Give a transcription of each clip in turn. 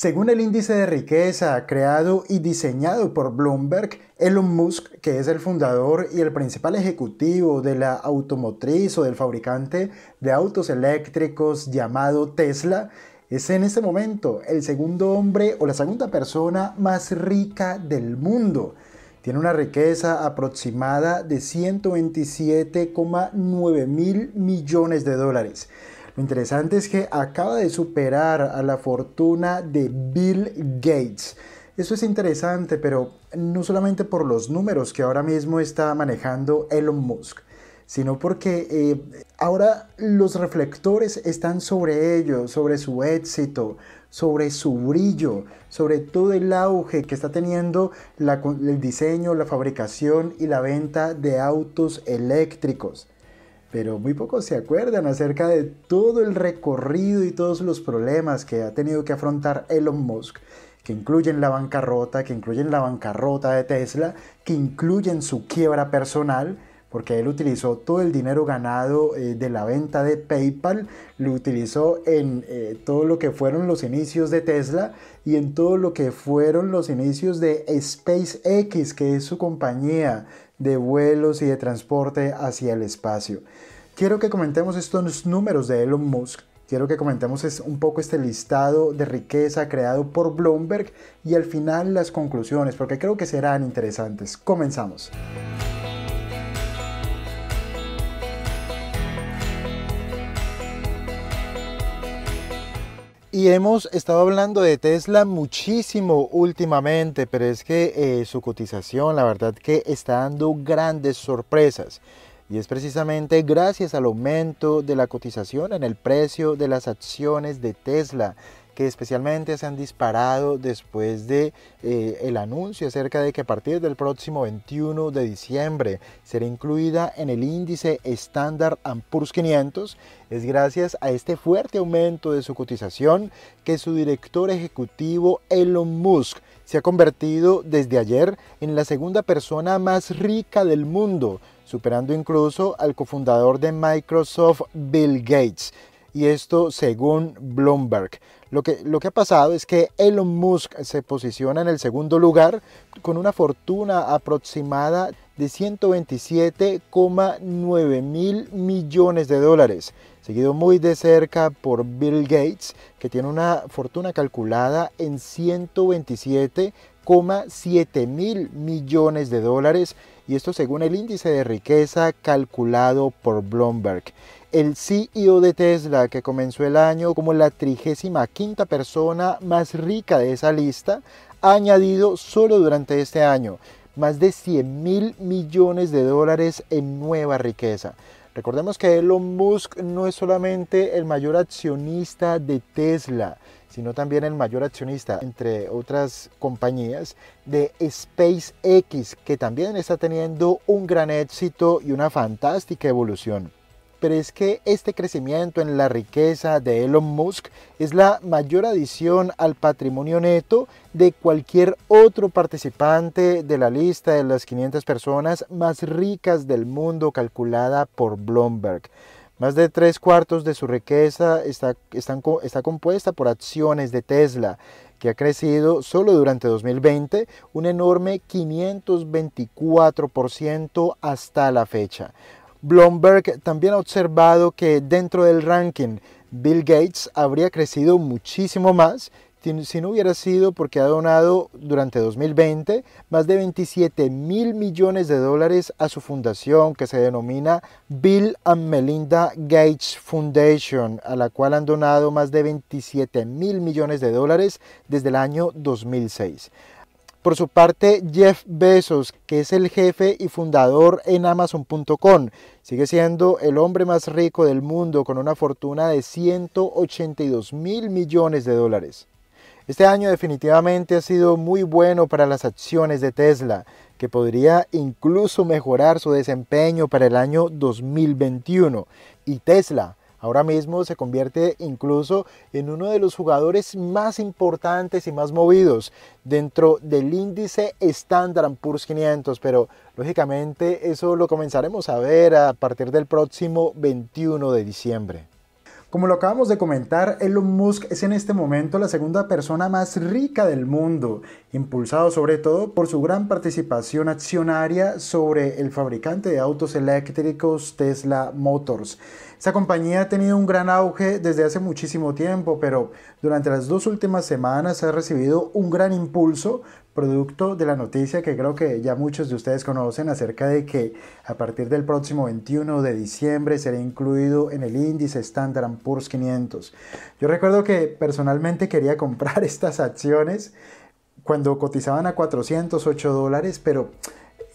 Según el índice de riqueza creado y diseñado por Bloomberg, Elon Musk, que es el fundador y el principal ejecutivo de la automotriz o del fabricante de autos eléctricos llamado Tesla, es en este momento el segundo hombre o la segunda persona más rica del mundo. Tiene una riqueza aproximada de 127,9 mil millones de dólares. Lo interesante es que acaba de superar a la fortuna de Bill Gates. Eso es interesante, pero no solamente por los números que ahora mismo está manejando Elon Musk, sino porque eh, ahora los reflectores están sobre ello, sobre su éxito, sobre su brillo, sobre todo el auge que está teniendo el diseño, la fabricación y la venta de autos eléctricos pero muy pocos se acuerdan acerca de todo el recorrido y todos los problemas que ha tenido que afrontar Elon Musk, que incluyen la bancarrota, que incluyen la bancarrota de Tesla, que incluyen su quiebra personal, porque él utilizó todo el dinero ganado eh, de la venta de PayPal, lo utilizó en eh, todo lo que fueron los inicios de Tesla y en todo lo que fueron los inicios de SpaceX, que es su compañía de vuelos y de transporte hacia el espacio. Quiero que comentemos estos números de Elon Musk. Quiero que comentemos un poco este listado de riqueza creado por Bloomberg y al final las conclusiones, porque creo que serán interesantes. Comenzamos. Y hemos estado hablando de Tesla muchísimo últimamente, pero es que eh, su cotización la verdad que está dando grandes sorpresas. Y es precisamente gracias al aumento de la cotización en el precio de las acciones de Tesla que especialmente se han disparado después de eh, el anuncio acerca de que a partir del próximo 21 de diciembre será incluida en el índice estándar Poor's 500 es gracias a este fuerte aumento de su cotización que su director ejecutivo Elon Musk se ha convertido desde ayer en la segunda persona más rica del mundo, superando incluso al cofundador de Microsoft Bill Gates y esto según Bloomberg. Lo que, lo que ha pasado es que Elon Musk se posiciona en el segundo lugar con una fortuna aproximada de 127,9 mil millones de dólares, seguido muy de cerca por Bill Gates, que tiene una fortuna calculada en 127 7 mil millones de dólares y esto según el índice de riqueza calculado por Bloomberg. El CEO de Tesla, que comenzó el año como la 35 persona más rica de esa lista, ha añadido solo durante este año más de 100 mil millones de dólares en nueva riqueza. Recordemos que Elon Musk no es solamente el mayor accionista de Tesla, sino también el mayor accionista, entre otras compañías, de SpaceX, que también está teniendo un gran éxito y una fantástica evolución. Pero es que este crecimiento en la riqueza de Elon Musk es la mayor adición al patrimonio neto de cualquier otro participante de la lista de las 500 personas más ricas del mundo calculada por Bloomberg. Más de tres cuartos de su riqueza está, está compuesta por acciones de Tesla, que ha crecido solo durante 2020 un enorme 524% hasta la fecha. Bloomberg también ha observado que dentro del ranking Bill Gates habría crecido muchísimo más si no hubiera sido porque ha donado durante 2020 más de 27 mil millones de dólares a su fundación que se denomina Bill and Melinda Gates Foundation, a la cual han donado más de 27 mil millones de dólares desde el año 2006. Por su parte, Jeff Bezos, que es el jefe y fundador en Amazon.com, sigue siendo el hombre más rico del mundo con una fortuna de 182 mil millones de dólares. Este año definitivamente ha sido muy bueno para las acciones de Tesla, que podría incluso mejorar su desempeño para el año 2021. Y Tesla ahora mismo se convierte incluso en uno de los jugadores más importantes y más movidos dentro del índice Standard Poor's 500, pero lógicamente eso lo comenzaremos a ver a partir del próximo 21 de diciembre. Como lo acabamos de comentar, Elon Musk es en este momento la segunda persona más rica del mundo, impulsado sobre todo por su gran participación accionaria sobre el fabricante de autos eléctricos Tesla Motors. Esta compañía ha tenido un gran auge desde hace muchísimo tiempo, pero durante las dos últimas semanas ha recibido un gran impulso producto de la noticia que creo que ya muchos de ustedes conocen acerca de que a partir del próximo 21 de diciembre será incluido en el índice Standard Poor's 500. Yo recuerdo que personalmente quería comprar estas acciones cuando cotizaban a 408 dólares, pero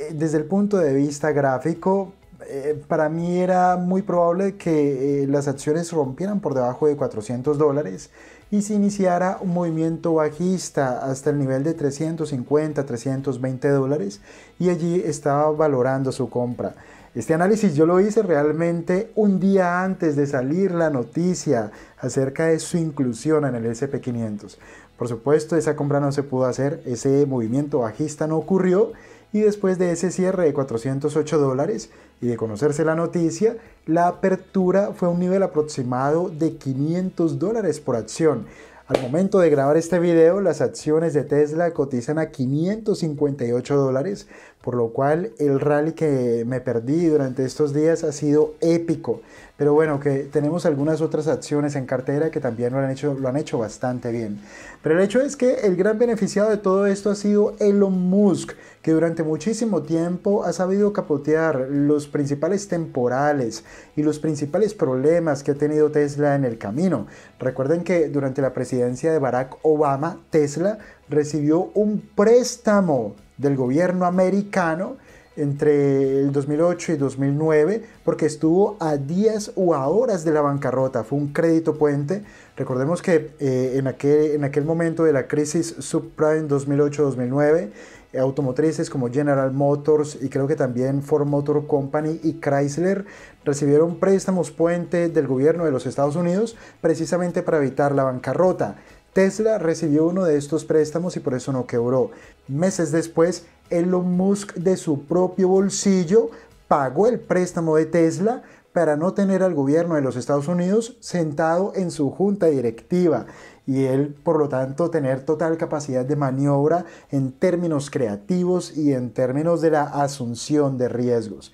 eh, desde el punto de vista gráfico eh, para mí era muy probable que eh, las acciones rompieran por debajo de 400 dólares y se iniciara un movimiento bajista hasta el nivel de 350, 320 dólares y allí estaba valorando su compra. Este análisis yo lo hice realmente un día antes de salir la noticia acerca de su inclusión en el SP500. Por supuesto, esa compra no se pudo hacer, ese movimiento bajista no ocurrió y después de ese cierre de 408 dólares y de conocerse la noticia, la apertura fue a un nivel aproximado de 500 dólares por acción. Al momento de grabar este video, las acciones de Tesla cotizan a 558 dólares, por lo cual el rally que me perdí durante estos días ha sido épico. Pero bueno, que tenemos algunas otras acciones en cartera que también lo han hecho, bastante bien. Pero el hecho es que el gran beneficiado de todo esto ha sido Elon Musk, que durante muchísimo tiempo ha sabido capotear los principales temporales y los principales problemas que ha tenido Tesla en el camino. Recuerden que durante la presidencia de Barack Obama, Tesla recibió un préstamo del gobierno americano entre el 2008 y 2009 porque estuvo a días o a horas de la bancarrota, fue un crédito puente. Recordemos que eh, en, aquel, en aquel momento de la crisis subprime 2008-2009, automotrices como General Motors y creo que también Ford Motor Company y Chrysler recibieron préstamos puente del gobierno de los Estados Unidos precisamente para evitar la bancarrota. Tesla recibió uno de estos préstamos y por eso no quebró. Meses después, Elon Musk de su propio bolsillo pagó el préstamo de Tesla para no tener al gobierno de los Estados Unidos sentado en su junta directiva y él, por lo tanto, tener total capacidad de maniobra en términos creativos y en términos de la asunción de riesgos.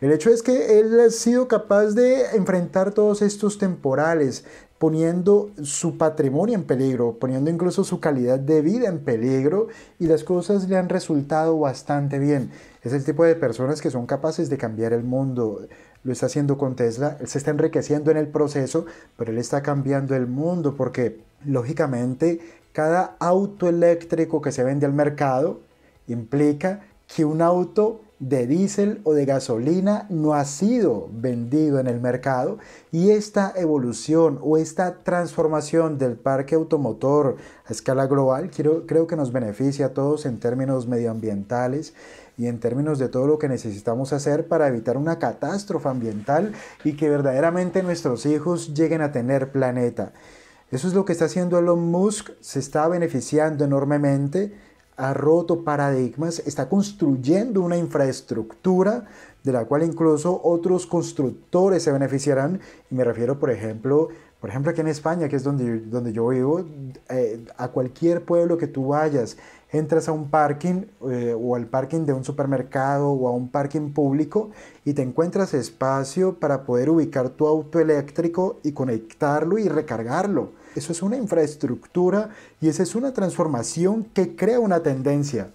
El hecho es que él ha sido capaz de enfrentar todos estos temporales, poniendo su patrimonio en peligro, poniendo incluso su calidad de vida en peligro y las cosas le han resultado bastante bien. Es el tipo de personas que son capaces de cambiar el mundo. Lo está haciendo con Tesla, él se está enriqueciendo en el proceso, pero él está cambiando el mundo porque lógicamente cada auto eléctrico que se vende al mercado implica que un auto de diésel o de gasolina no ha sido vendido en el mercado y esta evolución o esta transformación del parque automotor a escala global creo, creo que nos beneficia a todos en términos medioambientales y en términos de todo lo que necesitamos hacer para evitar una catástrofe ambiental y que verdaderamente nuestros hijos lleguen a tener planeta. Eso es lo que está haciendo Elon Musk, se está beneficiando enormemente ha roto paradigmas, está construyendo una infraestructura de la cual incluso otros constructores se beneficiarán. Y me refiero, por ejemplo, por ejemplo, aquí en España, que es donde, donde yo vivo, eh, a cualquier pueblo que tú vayas, entras a un parking eh, o al parking de un supermercado o a un parking público y te encuentras espacio para poder ubicar tu auto eléctrico y conectarlo y recargarlo. Eso es una infraestructura y esa es una transformación que crea una tendencia.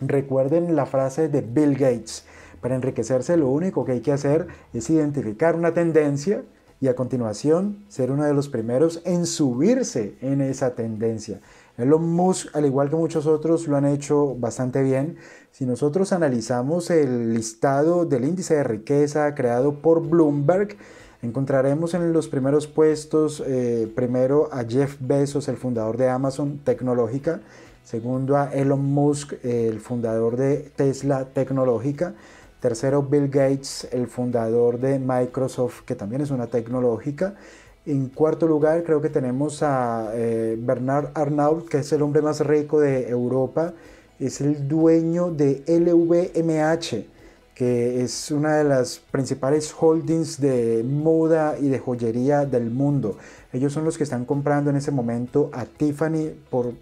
Recuerden la frase de Bill Gates. Para enriquecerse lo único que hay que hacer es identificar una tendencia y a continuación ser uno de los primeros en subirse en esa tendencia. Elon Musk, al igual que muchos otros, lo han hecho bastante bien. Si nosotros analizamos el listado del índice de riqueza creado por Bloomberg, Encontraremos en los primeros puestos eh, primero a Jeff Bezos, el fundador de Amazon Tecnológica, segundo a Elon Musk, el fundador de Tesla Tecnológica, tercero Bill Gates, el fundador de Microsoft, que también es una tecnológica, en cuarto lugar, creo que tenemos a eh, Bernard Arnault, que es el hombre más rico de Europa. Es el dueño de LVMH, que es una de las principales holdings de moda y de joyería del mundo. Ellos son los que están comprando en ese momento a Tiffany,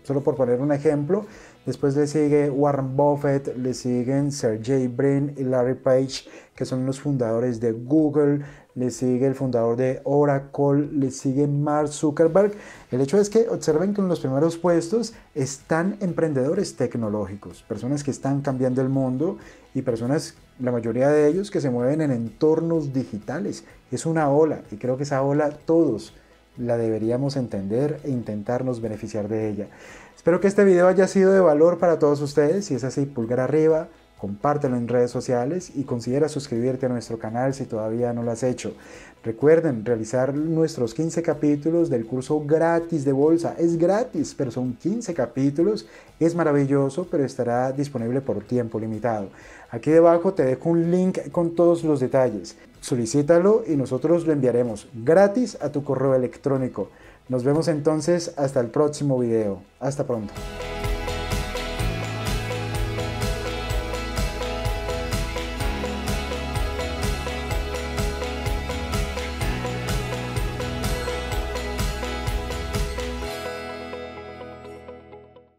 solo por poner un ejemplo. Después le sigue Warren Buffett, le siguen Sergey Brin y Larry Page, que son los fundadores de Google, le sigue el fundador de Oracle, le sigue Mark Zuckerberg. El hecho es que observen que en los primeros puestos están emprendedores tecnológicos, personas que están cambiando el mundo y personas la mayoría de ellos que se mueven en entornos digitales. Es una ola y creo que esa ola todos la deberíamos entender e intentarnos beneficiar de ella. Espero que este video haya sido de valor para todos ustedes. Si es así, pulgar arriba, compártelo en redes sociales y considera suscribirte a nuestro canal si todavía no lo has hecho. Recuerden realizar nuestros 15 capítulos del curso gratis de bolsa. Es gratis, pero son 15 capítulos. Es maravilloso, pero estará disponible por tiempo limitado. Aquí debajo te dejo un link con todos los detalles. Solicítalo y nosotros lo enviaremos gratis a tu correo electrónico. Nos vemos entonces hasta el próximo video. Hasta pronto.